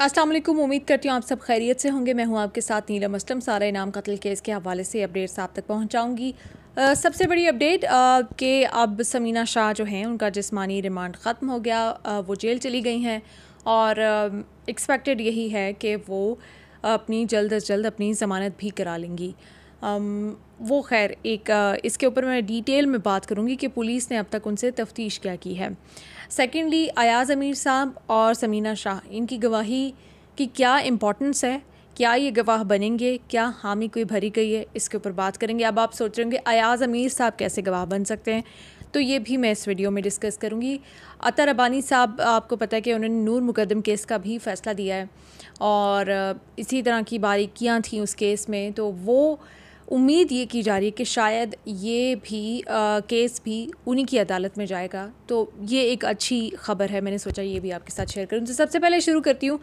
असलम उम्मीद करती हूँ आप सब खैरियत से होंगे मैं हूँ आपके साथ नीलम असलम सारा इनाम कत्ल केस के हवाले से अपडेट्स आप तक पहुँचाऊँगी सबसे बड़ी अपडेट कि अब समीना शाह जो हैं उनका जिसमानी रिमांड ख़त्म हो गया आ, वो जेल चली गई हैं और एक्सपेक्टेड यही है कि वो अपनी जल्द अज जल्द अपनी ज़मानत भी करा लेंगी वो खैर एक इसके ऊपर मैं डिटेल में बात करूँगी कि पुलिस ने अब तक उनसे तफ्तीश क्या की है सेकेंडली अयाज़ अमीर साहब और समीना शाह इनकी गवाही की क्या इम्पोर्टेंस है क्या ये गवाह बनेंगे क्या हामी कोई भरी गई है इसके ऊपर बात करेंगे अब आप सोच रहे होंगे अयाज़ अमीर साहब कैसे गवाह बन सकते हैं तो ये भी मैं इस वीडियो में डिस्कस करूँगी अतर अबानी साहब आपको पता है कि उन्होंने नूर मुकदम केस का भी फ़ैसला दिया है और इसी तरह की बारीकियाँ थी उस केस में तो वो उम्मीद ये की जा रही है कि शायद ये भी आ, केस भी उन्हीं की अदालत में जाएगा तो ये एक अच्छी खबर है मैंने सोचा ये भी आपके साथ शेयर करूँ तो सबसे पहले शुरू करती हूँ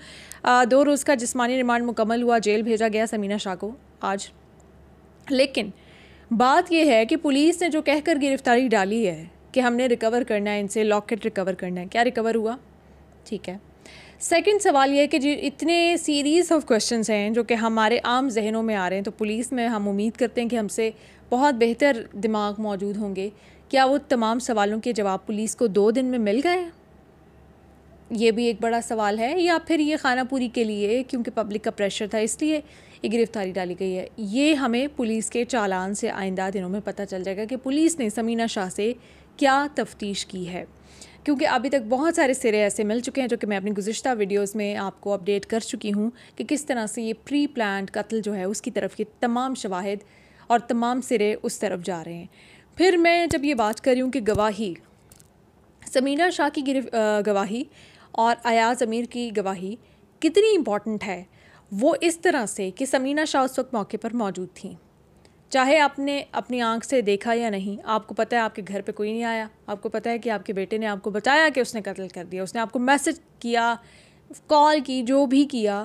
दो रोज़ का जिसमानी रिमांड मुकम्मल हुआ जेल भेजा गया समीना शाह को आज लेकिन बात यह है कि पुलिस ने जो कहकर गिरफ्तारी डाली है कि हमने रिकवर करना है इनसे लॉकेट रिकवर करना है क्या रिकवर हुआ ठीक है सेकंड सवाल ये है कि जी इतने सीरीज़ ऑफ क्वेश्चंस हैं जो कि हमारे आम जहनों में आ रहे हैं तो पुलिस में हम उम्मीद करते हैं कि हमसे बहुत बेहतर दिमाग मौजूद होंगे क्या वो तमाम सवालों के जवाब पुलिस को दो दिन में मिल गए ये भी एक बड़ा सवाल है या फिर ये खानापूरी के लिए क्योंकि पब्लिक का प्रेशर था इसलिए ये गिरफ्तारी डाली गई है ये हमें पुलिस के चालान से आइंदा दिनों में पता चल जाएगा कि पुलिस ने समीना शाह से क्या तफ्तीश की है क्योंकि अभी तक बहुत सारे सिरे ऐसे मिल चुके हैं जो कि मैं अपनी गुज्तर वीडियोस में आपको अपडेट कर चुकी हूँ कि किस तरह से ये प्री प्लान कत्ल जो है उसकी तरफ के तमाम शवाहद और तमाम सिरे उस तरफ जा रहे हैं फिर मैं जब ये बात कर रही हूँ कि गवाही समीना शाह की गिरफ गवाही और अयाज अमीर की गवाही कितनी इम्पॉर्टेंट है वो इस तरह से कि समीना शाह उस वक्त मौके पर मौजूद थी चाहे आपने अपनी आंख से देखा या नहीं आपको पता है आपके घर पे कोई नहीं आया आपको पता है कि आपके बेटे ने आपको बताया कि उसने कत्ल कर दिया उसने आपको मैसेज किया कॉल की जो भी किया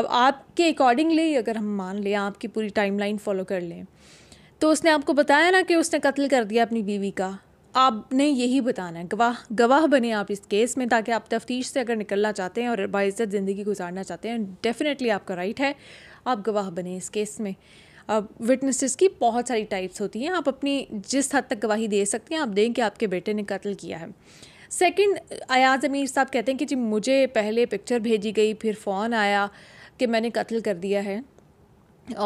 अब आपके अकॉर्डिंगली अगर हम मान लें आपकी पूरी टाइमलाइन फॉलो कर लें तो उसने आपको बताया ना कि उसने कत्ल कर दिया अपनी बीवी का आपने यही बताना है गवाह गवाह बने आप इस केस में ताकि आप तफ्तीश से अगर निकलना चाहते हैं और बाइज़त ज़िंदगी गुजारना चाहते हैं डेफ़िनेटली आपका राइट है आप गवाह बने इस केस में विटनेसेस की बहुत सारी टाइप्स होती हैं आप अपनी जिस हद तक गवाही दे सकते हैं आप दें कि आपके बेटे ने कत्ल किया है सेकंड अयाज अमीर साहब कहते हैं कि जी मुझे पहले पिक्चर भेजी गई फिर फ़ोन आया कि मैंने कत्ल कर दिया है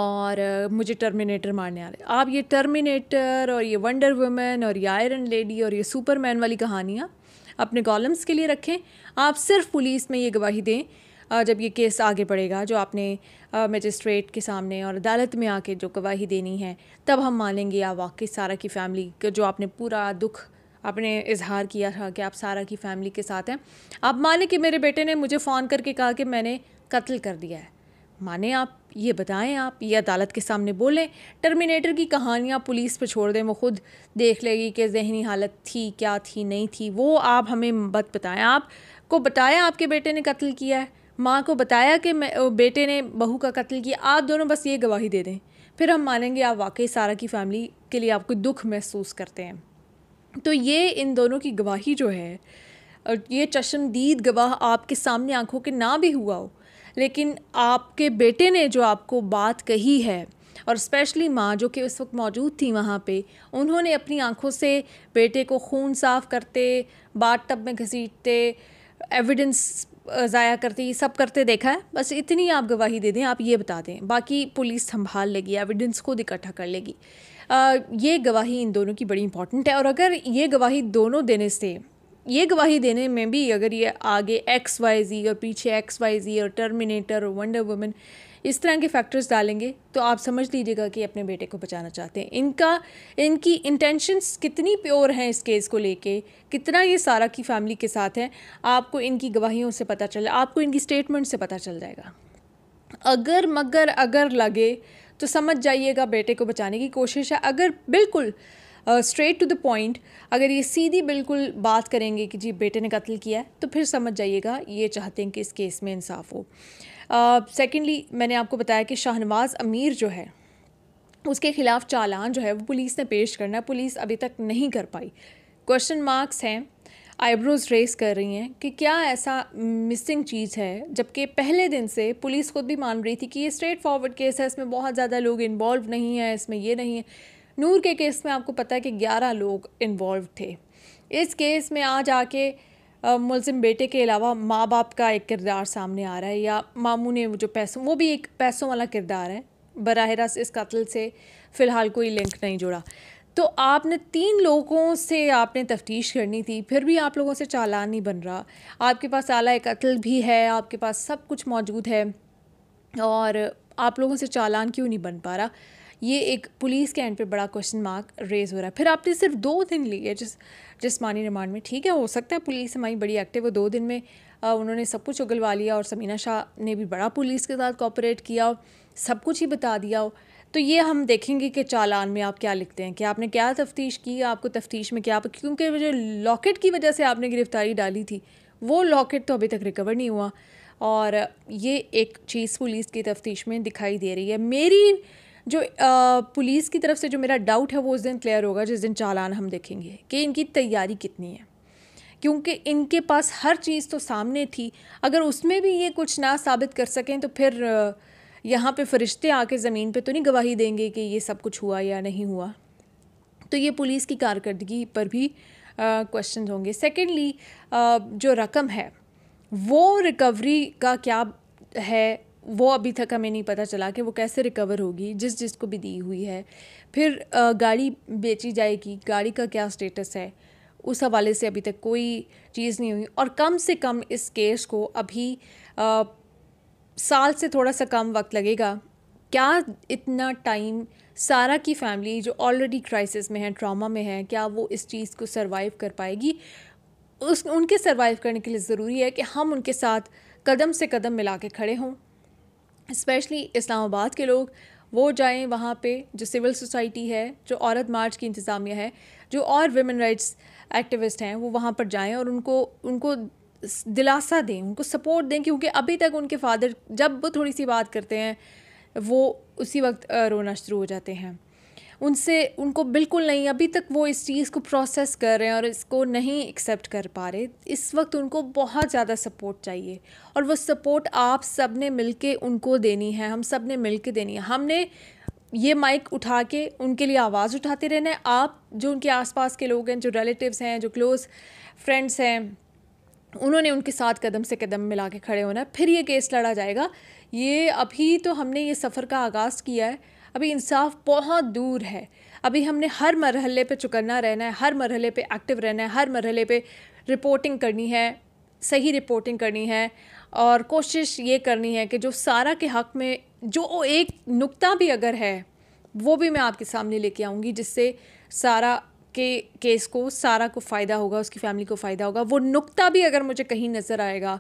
और मुझे टर्मिनेटर मारने आ रहे आप ये टर्मिनेटर और ये वंडर वुमेन और ये आयरन लेडी और ये सुपरमैन वाली कहानियाँ अपने कॉलम्स के लिए रखें आप सिर्फ पुलिस में ये गवाही दें जब ये केस आगे बढ़ेगा जो आपने मजिस्ट्रेट के सामने और अदालत में आके जो गवाही देनी है तब हम मानेंगे आप वाकई सारा की फैमिली जो आपने पूरा दुख आपने इजहार किया था कि आप सारा की फैमिली के साथ हैं आप माने कि मेरे बेटे ने मुझे फ़ोन करके कहा कि मैंने कत्ल कर दिया है माने आप ये बताएं आप ये अदालत के सामने बोलें टर्मिनेटर की कहानियाँ पुलिस पर छोड़ दें वो ख़ुद देख लेगी कि जहनी हालत थी क्या थी नहीं थी वो आप हमें मत बताएं आप को आपके बेटे ने कत्ल किया है माँ को बताया कि मैं बेटे ने बहू का कत्ल किया आप दोनों बस ये गवाही दे दें फिर हम मानेंगे आप वाकई सारा की फैमिली के लिए आपको दुख महसूस करते हैं तो ये इन दोनों की गवाही जो है और ये चशमदीद गवाह आपके सामने आंखों के ना भी हुआ हो लेकिन आपके बेटे ने जो आपको बात कही है और स्पेशली माँ जो कि उस वक्त मौजूद थी वहाँ पे उन्होंने अपनी आंखों से बेटे को खून साफ करते बात टब में घसीटते एविडेंस ज़ाया करते ये सब करते देखा है बस इतनी आप गवाही दे दें आप ये बता दें बाकी पुलिस संभाल लेगी एविडेंस खुद इकट्ठा कर लेगी आ, ये गवाही इन दोनों की बड़ी इंपॉर्टेंट है और अगर ये गवाही दोनों देने से ये गवाही देने में भी अगर ये आगे एक्स वाई जी और पीछे एक्स वाई जी और टर्मिनेटर और वंडर वुमेन इस तरह के फैक्टर्स डालेंगे तो आप समझ लीजिएगा कि अपने बेटे को बचाना चाहते हैं इनका इनकी इंटेंशंस कितनी प्योर हैं इस केस को लेके कितना ये सारा की फैमिली के साथ है आपको इनकी गवाहियों से पता चल आपको इनकी स्टेटमेंट से पता चल जाएगा अगर मगर अगर लगे तो समझ जाइएगा बेटे को बचाने की कोशिश है अगर बिल्कुल स्ट्रेट टू द पॉइंट अगर ये सीधी बिल्कुल बात करेंगे कि जी बेटे ने कत्ल किया है तो फिर समझ जाइएगा ये चाहते हैं कि इस केस में इंसाफ हो सेकेंडली uh, मैंने आपको बताया कि शाहनवाज अमीर जो है उसके ख़िलाफ़ चालान जो है वो पुलिस ने पेश करना है पुलिस अभी तक नहीं कर पाई क्वेश्चन मार्क्स हैं आईब्रोज़ रेस कर रही हैं कि क्या ऐसा मिसिंग चीज़ है जबकि पहले दिन से पुलिस खुद भी मान रही थी कि ये स्ट्रेट फॉरवर्ड केस है इसमें बहुत ज़्यादा लोग इन्वॉल्व नहीं है इसमें ये नहीं है नूर के केस में आपको पता है कि ग्यारह लोग इन्वॉल्व थे इस केस में आज आके मुलिम बेटे के अलावा माँ बाप का एक किरदार सामने आ रहा है या मामू ने जो पैसों वो भी एक पैसों वाला किरदार है बरह रास्त इस कत्ल से फ़िलहाल कोई लिंक नहीं जुड़ा तो आपने तीन लोगों से आपने तफ्तीश करनी थी फिर भी आप लोगों से चालान नहीं बन रहा आपके पास आला कत्ल भी है आपके पास सब कुछ मौजूद है और आप लोगों से चालान क्यों नहीं बन पा रहा ये एक पुलिस के एंड पे बड़ा क्वेश्चन मार्क रेज हो रहा है फिर आपने सिर्फ दो दिन लिए जिस जिसमानी रिमांड में ठीक है हो सकता है पुलिस हमारी बड़ी एक्टिव है दो दिन में आ, उन्होंने सब कुछ उगलवा लिया और समीना शाह ने भी बड़ा पुलिस के साथ कॉपरेट किया सब कुछ ही बता दिया हो तो ये हम देखेंगे कि चालान में आप क्या लिखते हैं कि आपने क्या तफ्तीश की आपको तफ्तीश में क्या क्योंकि जो लॉकेट की वजह से आपने गिरफ्तारी डाली थी वो लॉकेट तो अभी तक रिकवर नहीं हुआ और ये एक चीज़ पुलिस की तफ्तीश में दिखाई दे रही है मेरी जो पुलिस की तरफ से जो मेरा डाउट है वो उस दिन क्लियर होगा जिस दिन चालान हम देखेंगे कि इनकी तैयारी कितनी है क्योंकि इनके पास हर चीज़ तो सामने थी अगर उसमें भी ये कुछ ना साबित कर सकें तो फिर यहाँ पे फरिश्ते आके ज़मीन पे तो नहीं गवाही देंगे कि ये सब कुछ हुआ या नहीं हुआ तो ये पुलिस की कारकर्दगी पर भी क्वेश्चन होंगे सेकेंडली जो रकम है वो रिकवरी का क्या है वो अभी तक हमें नहीं पता चला कि वो कैसे रिकवर होगी जिस जिसको भी दी हुई है फिर गाड़ी बेची जाएगी गाड़ी का क्या स्टेटस है उस हवाले से अभी तक कोई चीज़ नहीं हुई और कम से कम इस केस को अभी आ, साल से थोड़ा सा कम वक्त लगेगा क्या इतना टाइम सारा की फैमिली जो ऑलरेडी क्राइसिस में है ट्रामा में है क्या वो इस चीज़ को सरवाइव कर पाएगी उस उनके सरवाइव करने के लिए ज़रूरी है कि हम उनके साथ कदम से कदम मिला के खड़े हों स्पेशली इस्लामाबाद के लोग वो जाएं वहाँ पे जो सिविल सोसाइटी है जो औरत मार्च की इंतज़ामिया है जो और वेमेन राइट्स एक्टिविस्ट हैं वो वहाँ पर जाएं और उनको उनको दिलासा दें उनको सपोर्ट दें क्योंकि अभी तक उनके फादर जब वो थोड़ी सी बात करते हैं वो उसी वक्त रोना शुरू हो जाते हैं उनसे उनको बिल्कुल नहीं अभी तक वो इस चीज़ को प्रोसेस कर रहे हैं और इसको नहीं एक्सेप्ट कर पा रहे इस वक्त उनको बहुत ज़्यादा सपोर्ट चाहिए और वो सपोर्ट आप सब ने मिल उनको देनी है हम सब ने मिल देनी है हमने ये माइक उठा के उनके लिए आवाज़ उठाते रहना है आप जो उनके आसपास के लोग हैं जो रिलेटिव्स हैं जो क्लोज़ फ्रेंड्स हैं उन्होंने उनके साथ कदम से कदम मिला के खड़े होना है फिर ये केस लड़ा जाएगा ये अभी तो हमने ये सफ़र का आगाज़ किया है अभी इंसाफ बहुत दूर है अभी हमने हर मरहले पे चुकन्ना रहना है हर मरहले पे एक्टिव रहना है हर मरहले पे रिपोर्टिंग करनी है सही रिपोर्टिंग करनी है और कोशिश ये करनी है कि जो सारा के हक़ में जो एक नुक्ता भी अगर है वो भी मैं आपके सामने लेके आऊँगी जिससे सारा के केस को सारा को फ़ायदा होगा उसकी फ़ैमिली को फ़ायदा होगा वो नुक्ता भी अगर मुझे कहीं नज़र आएगा